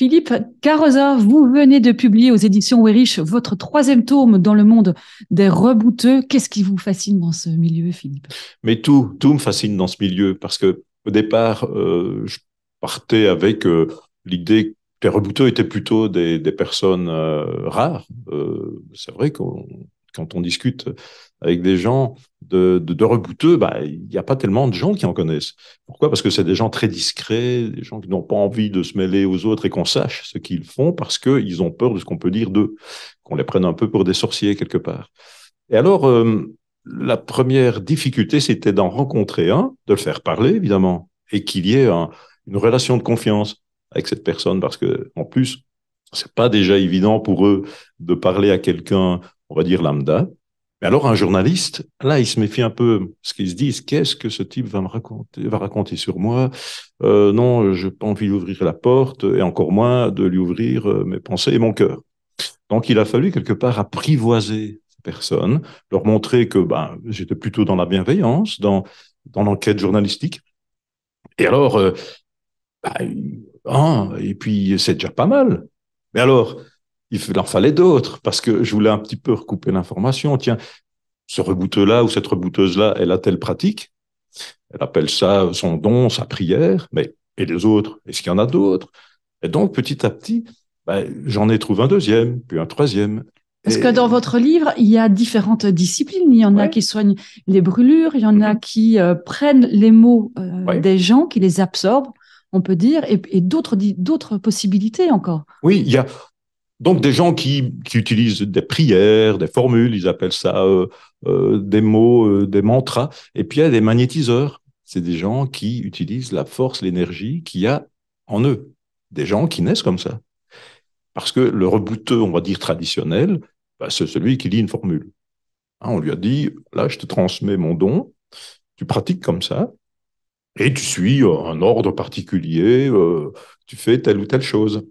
Philippe Carosa, vous venez de publier aux éditions Rich votre troisième tome dans le monde des rebouteux. Qu'est-ce qui vous fascine dans ce milieu, Philippe Mais tout, tout me fascine dans ce milieu parce que au départ, euh, je partais avec euh, l'idée que les rebouteux étaient plutôt des, personnes euh, rares. c'est vrai qu'on quand on discute avec des gens de, de, de rebouteux, bah, il n'y a pas tellement de gens qui en connaissent. Pourquoi Parce que c'est des gens très discrets, des gens qui n'ont pas envie de se mêler aux autres et qu'on sache ce qu'ils font parce qu'ils ont peur de ce qu'on peut dire d'eux, qu'on les prenne un peu pour des sorciers quelque part. Et alors, euh, la première difficulté, c'était d'en rencontrer un, de le faire parler, évidemment, et qu'il y ait une relation de confiance avec cette personne, parce que en plus, c'est pas déjà évident pour eux de parler à quelqu'un on va dire lambda. Mais alors un journaliste, là, il se méfie un peu, ce qu'ils se disent, qu'est-ce que ce type va me raconter, va raconter sur moi euh, Non, je n'ai pas envie d'ouvrir la porte, et encore moins de lui ouvrir euh, mes pensées et mon cœur. Donc il a fallu quelque part apprivoiser ces personnes, leur montrer que ben, j'étais plutôt dans la bienveillance, dans, dans l'enquête journalistique. Et alors, euh, ben, ah, et puis c'est déjà pas mal. Mais alors, il en fallait d'autres parce que je voulais un petit peu recouper l'information. Tiens, ce rebouteux-là ou cette rebouteuse-là, elle a telle pratique. Elle appelle ça son don, sa prière. Mais et les autres Est-ce qu'il y en a d'autres Et donc, petit à petit, bah, j'en ai trouvé un deuxième, puis un troisième. Parce ce que dans votre livre, il y a différentes disciplines. Il y en a qui soignent les brûlures, il y en a mhm. qui euh, prennent les mots euh, des gens, qui les absorbent, on peut dire, et, et d'autres possibilités encore. Oui, il y a, donc des gens qui, utilisent des prières, des formules, ils appellent ça euh, euh, des mots, euh, des mantras. Et puis il y a des magnétiseurs. C'est des gens qui utilisent la force, l'énergie qu'il y a en eux. Des gens qui naissent comme ça. Parce que le rebouteux, on va dire traditionnel, bah, c'est celui qui lit une formule. Hein, on lui a dit, là, je te transmets mon don, tu pratiques comme ça, et tu suis un ordre particulier, tu fais telle ou telle chose.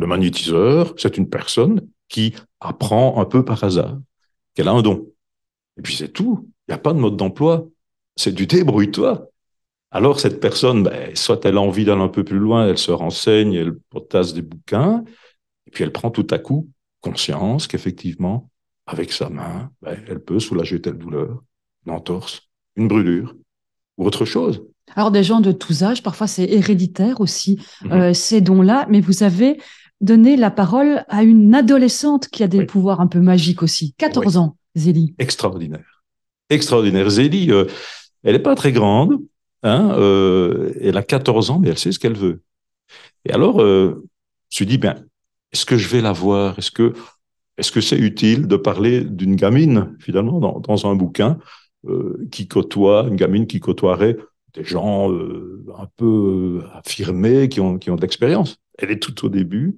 Le magnétiseur, c'est une personne qui apprend un peu par hasard qu'elle a un don. Et puis c'est tout. Il n'y a pas de mode d'emploi. C'est du débrouille-toi. Alors cette personne, ben, soit elle a envie d'aller un peu plus loin, elle se renseigne, elle potasse des bouquins, et puis elle prend tout à coup conscience qu'effectivement, avec sa main, ben, elle peut soulager telle douleur, une entorse, une brûlure, ou autre chose. Alors des gens de tous âges, parfois c'est héréditaire aussi, mm-hmm. euh, ces dons-là, mais vous avez donner la parole à une adolescente qui a des pouvoirs un peu magiques aussi. 14 ans, Zélie. Extraordinaire. Extraordinaire. Zélie, euh, elle n'est pas très grande. Hein, euh, elle a 14 ans, mais elle sait ce qu'elle veut. Et alors, euh, je me suis dit, ben, est-ce que je vais la voir Est-ce que est-ce que c'est utile de parler d'une gamine, finalement, dans, un bouquin qui côtoie, une gamine qui côtoierait des gens un peu affirmés, qui ont, qui ont de l'expérience Elle est tout au début,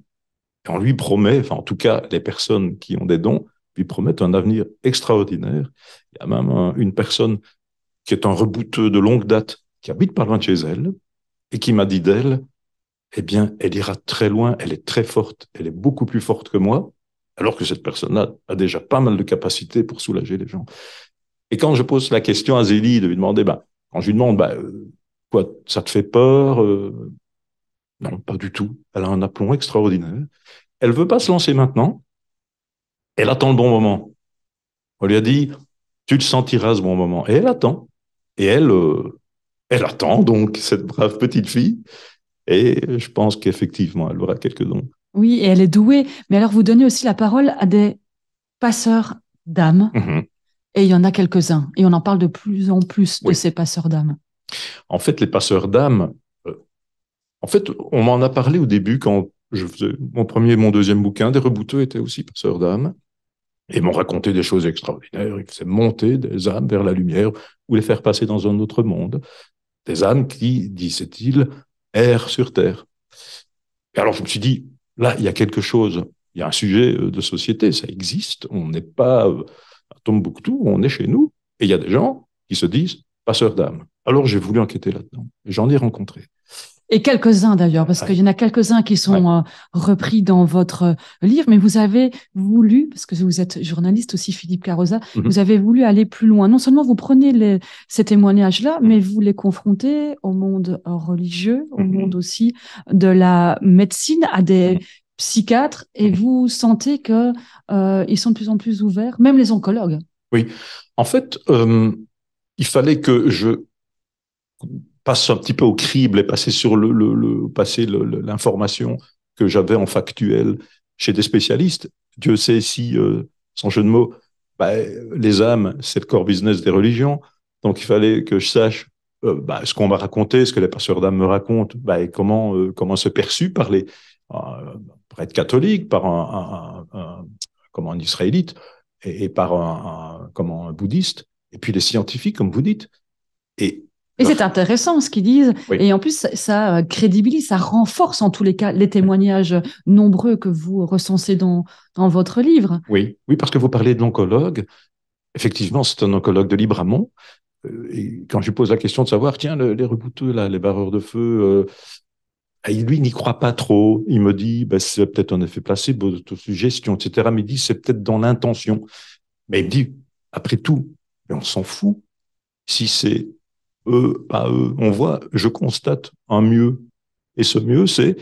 on lui promet, enfin en tout cas les personnes qui ont des dons, lui promettent un avenir extraordinaire. Il y a même une personne qui est un rebouteux de longue date, qui habite pas loin de chez elle, et qui m'a dit d'elle, eh bien, elle ira très loin, elle est très forte, elle est beaucoup plus forte que moi, alors que cette personne-là a déjà pas mal de capacités pour soulager les gens. Et quand je pose la question à Zélie de lui demander, bah, quand je lui demande, bah, quoi, ça te fait peur, euh, non, pas du tout. Elle a un aplomb extraordinaire. Elle veut pas se lancer maintenant. Elle attend le bon moment. On lui a dit, tu le sentiras ce bon moment. Et elle attend. Et elle, euh, elle attend donc cette brave petite fille. Et je pense qu'effectivement, elle aura quelques dons. Oui, et elle est douée. Mais alors, vous donnez aussi la parole à des passeurs d'âmes. Mhm. Et il y en a quelques-uns. Et on en parle de plus en plus de ces passeurs d'âmes. En fait, les passeurs d'âmes. En fait, on m'en a parlé au début quand je faisais mon premier et mon deuxième bouquin. Des rebouteux étaient aussi passeurs d'âmes, et m'ont raconté des choses extraordinaires. Ils faisaient monter des âmes vers la lumière ou les faire passer dans un autre monde. Des âmes qui, disaient il errent sur terre. Et alors je me suis dit, là, il y a quelque chose, il y a un sujet euh, de société, ça existe, on n'est pas euh, à Tombouctou, on est chez nous, et il y a des gens qui se disent passeurs d'âmes. Alors j'ai voulu enquêter là-dedans, j'en ai rencontré. Et quelques-uns d'ailleurs, parce que qu'il y en a quelques-uns qui sont euh, repris dans votre euh, livre, mais vous avez voulu, parce que vous êtes journaliste aussi, Philippe Carosa, mhm. vous avez voulu aller plus loin. Non seulement vous prenez ces témoignages-là, mhm. mais vous les confrontez au monde religieux, au mhm. monde aussi de la médecine, à des psychiatres, et vous sentez que euh, ils sont de plus en plus ouverts, même les oncologues. Oui, en fait, il fallait que je passe un petit peu au crible et passer sur le, le, le passer l'information que j'avais en factuel chez des spécialistes. Dieu sait si, euh, sans jeu de mots, bah, les âmes, c'est le core business des religions. Donc il fallait que je sache euh, bah, ce qu'on m'a raconté, ce que les passeurs d'âmes me racontent, bah, et comment euh, comment se perçu par les euh, prêtres catholiques, par un, un, comment un israélite et, et par un, comment un bouddhiste, et puis les scientifiques, comme vous dites. Et et c'est intéressant ce qu'ils disent. Et en plus, ça euh, crédibilise, ça renforce en tous les cas les témoignages nombreux que vous recensez dans, dans votre livre. Oui, oui, parce que vous parlez de l'oncologue. Effectivement, c'est un oncologue de Libramont. Euh, et quand je lui pose la question de savoir, tiens, les rebouteux, là, les barreurs de feu, euh, lui, n'y croit pas trop. Il me dit, bah, c'est peut-être un effet placebo, suggestion, etc. Mais il dit, c'est peut-être dans l'intention. Mais il me dit, après tout, on s'en fout. Si c'est eux, eux. On voit, je constate un mieux. Et ce mieux, c'est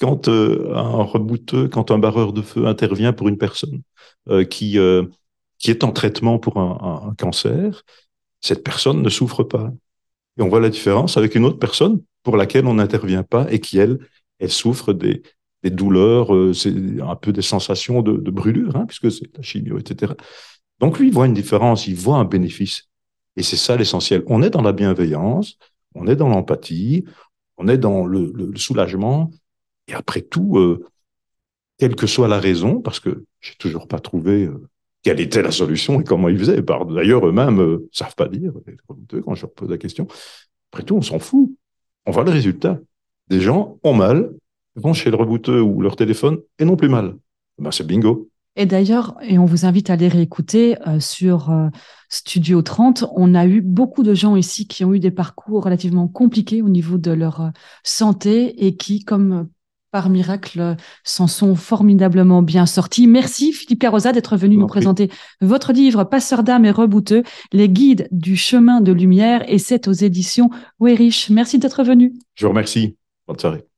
quand euh, un rebouteux, quand un barreur de feu intervient pour une personne euh, qui, euh, qui est en traitement pour un, cancer, cette personne ne souffre pas. Et on voit la différence avec une autre personne pour laquelle on n'intervient pas et qui, elle, elle souffre des, douleurs, un peu des sensations de, brûlure, hein, puisque c'est la chimio, etc. Donc lui, il voit une différence, il voit un bénéfice. Et c'est ça l'essentiel. On est dans la bienveillance, on est dans l'empathie, on est dans le, soulagement. Et après tout, euh, quelle que soit la raison, parce que j'ai toujours pas trouvé euh, quelle était la solution et comment ils faisaient. D'ailleurs, eux-mêmes ne euh, savent pas dire. Quand je leur pose la question, après tout, on s'en fout. On voit le résultat. Des gens ont mal, vont chez le rebouteux ou leur téléphone et n'ont plus mal. Ben, c'est bingo. Et d'ailleurs, et on vous invite à les réécouter euh, sur euh, Studio 30, on a eu beaucoup de gens ici qui ont eu des parcours relativement compliqués au niveau de leur euh, santé et qui, comme par miracle, s'en sont formidablement bien sortis. Merci Philippe Carosa d'être venu nous présenter votre livre Passeur d'âme et rebouteux, les guides du chemin de lumière, et c'est aux éditions Werish. Merci d'être venu. Je vous remercie. Bonne soirée.